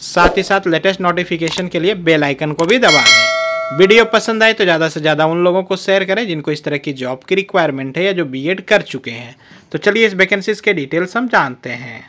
साथ ही साथ latest notification के लिए बेल आइकन को भी दबा दें वीडियो पसंद आए तो ज़्यादा से ज़्यादा उन लोगों को शेयर करें जिनको इस तरह की जॉब की रिक्वायरमेंट है या जो बीएड कर चुके हैं तो चलिए इस वैकेंसीज के डिटेल्स हम जानते हैं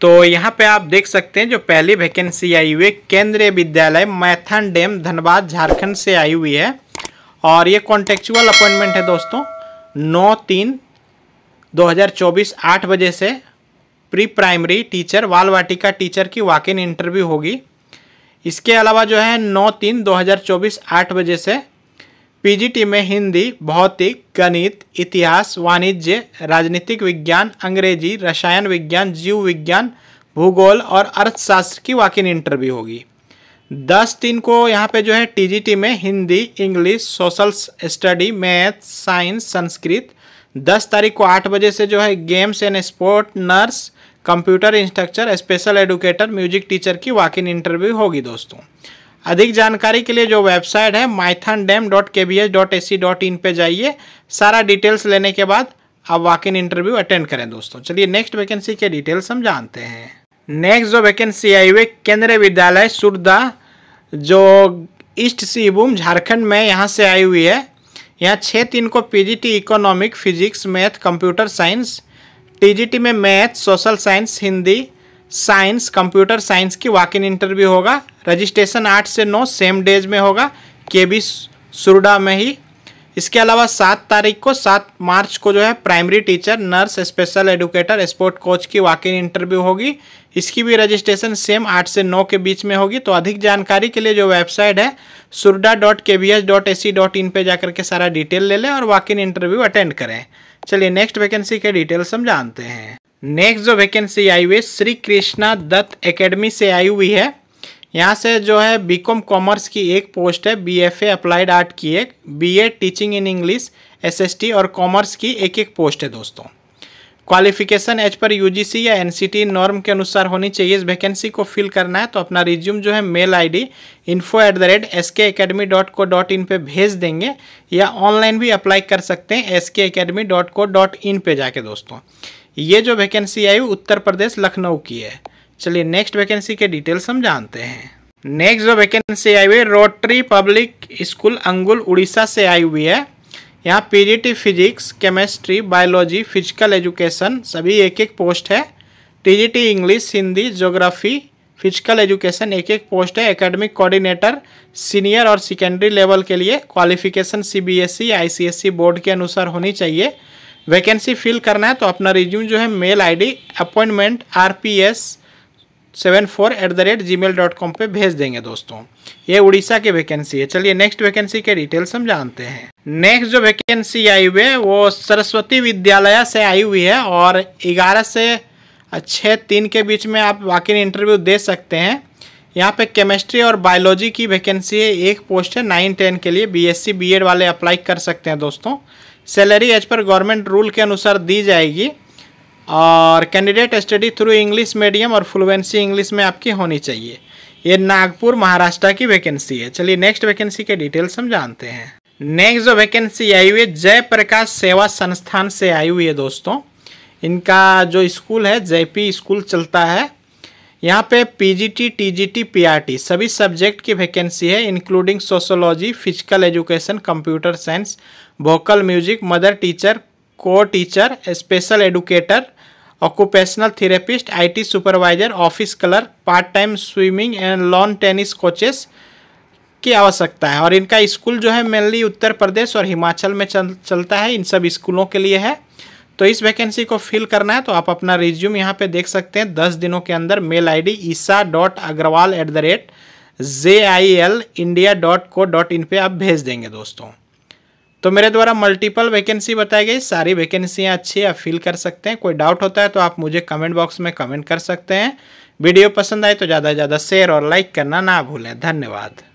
तो यहाँ पे आप देख सकते हैं जो पहली वैकेंसी आई हुई है केंद्रीय विद्यालय मैथन डैम धनबाद झारखंड से आई हुई है और ये कॉन्टेक्चुअल अपॉइंटमेंट है दोस्तों नौ तीन 2024 8 बजे से प्री प्राइमरी टीचर वालवाटिका वाटिका टीचर की वाक इन इंटरव्यू होगी इसके अलावा जो है नौ तीन दो हज़ार चौबीस आठ बजे से पीजीटी में हिंदी भौतिक गणित इतिहास वाणिज्य राजनीतिक विज्ञान अंग्रेजी रसायन विज्ञान जीव विज्ञान भूगोल और अर्थशास्त्र की वाकिन इंटरव्यू होगी दस तीन को यहाँ पे जो है टीजीटी में Hindi English social study math science Sanskrit दस तारीख को आठ बजे से जो है games and sport nurse computer instructor special educator music teacher की वॉक इन इंटरव्यू होगी दोस्तों अधिक जानकारी के लिए जो वेबसाइट है Maithon dam dot K B H dot A C dot in पर जाइए सारा डिटेल्स लेने के बाद आप वॉक इन इंटरव्यू अटेंड करें दोस्तों चलिए नेक्स्ट वैकेंसी के डिटेल्स हम जानते हैं नेक्स्ट जो वैकेंसी आई हुई केंद्रीय विद्यालय सुरदा जो ईस्ट सीबूम झारखंड में यहाँ से आई हुई है यहाँ छः तीन को PGT economic physics math computer science TGT में math social science Hindi science computer science की वाक इन इंटरव्यू होगा रजिस्ट्रेशन आठ से नौ सेम डेज में होगा के बी सुरडा में ही इसके अलावा सात तारीख को सात मार्च को जो है primary teacher nurse special educator sport coach की वाक इन इंटरव्यू होगी इसकी भी रजिस्ट्रेशन सेम आठ से नौ के बीच में होगी तो अधिक जानकारी के लिए जो वेबसाइट है Surda dot K V S dot A C dot in पर जाकर के सारा डिटेल ले लें और वाक इन इंटरव्यू अटेंड करें चलिए नेक्स्ट वैकेंसी के डिटेल्स हम जानते हैं नेक्स्ट जो वैकेंसी आई हुई है श्री कृष्णा दत्त एकेडमी से आई हुई है यहाँ से जो है बीकॉम कॉमर्स की एक पोस्ट है बीएफए अप्लाइड आर्ट की एक BA teaching in English SST और कॉमर्स की एक एक पोस्ट है दोस्तों क्वालिफिकेशन एज पर यूजीसी या एनसीटी नॉर्म के अनुसार होनी चाहिए इस वैकेंसी को फिल करना है तो अपना रिज्यूम जो है mail ID info at the rate S K academy dot co dot in पर भेज देंगे या ऑनलाइन भी अप्लाई कर सकते हैं S K academy dot co dot in पर जाके दोस्तों ये जो वैकेंसी आई उत्तर प्रदेश लखनऊ की है चलिए नेक्स्ट वैकेंसी के डिटेल्स हम जानते हैं नेक्स्ट जो वैकेंसी आई हुई है रोटरी पब्लिक स्कूल अंगुल उड़ीसा से आई हुई है यहाँ PGT physics chemistry biology physical education सभी एक एक पोस्ट है TGT English Hindi geography physical education एक एक पोस्ट है एकेडमिक कोऑर्डिनेटर सीनियर और सेकेंडरी लेवल के लिए क्वालिफिकेशन सीबीएसई आईसीएसई बोर्ड के अनुसार होनी चाहिए वैकेंसी फिल करना है तो अपना रिज्यूम जो है mail D appointment S seven four at the rate Gmail dot com पर भेज देंगे दोस्तों ये उड़ीसा की वैकेंसी है चलिए नेक्स्ट वैकेंसी के डिटेल्स हम जानते हैं नेक्स्ट जो वैकेंसी आई हुई है वो सरस्वती विद्यालय से आई हुई है और ग्यारह से छः तीन के बीच में आप वाकिन इंटरव्यू दे सकते हैं यहाँ पे केमिस्ट्री और बायोलॉजी की वैकेंसी है एक पोस्ट है नाइन टेन के लिए बीएससी बीएड वाले अप्लाई कर सकते हैं दोस्तों सैलरी एज पर गवर्नमेंट रूल के अनुसार दी जाएगी और candidate study through English medium और फ्लुएंसी इंग्लिश में आपकी होनी चाहिए ये नागपुर महाराष्ट्र की वैकेंसी है चलिए नेक्स्ट वैकेंसी के डिटेल्स हम जानते हैं नेक्स्ट जो वैकेंसी आई हुई है जयप्रकाश सेवा संस्थान से आई हुई है दोस्तों इनका जो स्कूल है जयपी स्कूल चलता है यहाँ पे पीजीटी, टीजीटी, पीआरटी सभी सब्जेक्ट की वैकेंसी है including sociology physical education computer science vocal music mother teacher co teacher special educator occupational therapist IT supervisor office clerk part time swimming and lawn tennis coaches की आवश्यकता है और इनका school जो है मेनली उत्तर प्रदेश और हिमाचल में चल चलता है इन सब स्कूलों के लिए है तो इस वैकेंसी को फिल करना है तो आप अपना रिज्यूम यहाँ पे देख सकते हैं दस दिनों के अंदर mail ID Isa dot Agarwal at the rate J I L India dot co dot in पर आप भेज देंगे दोस्तों तो मेरे द्वारा मल्टीपल वैकेंसी बताई गई सारी वैकेंसियाँ अच्छी आप फिल कर सकते हैं कोई डाउट होता है तो आप मुझे कमेंट बॉक्स में कमेंट कर सकते हैं वीडियो पसंद आए तो ज़्यादा से ज़्यादा शेयर और लाइक करना ना भूलें धन्यवाद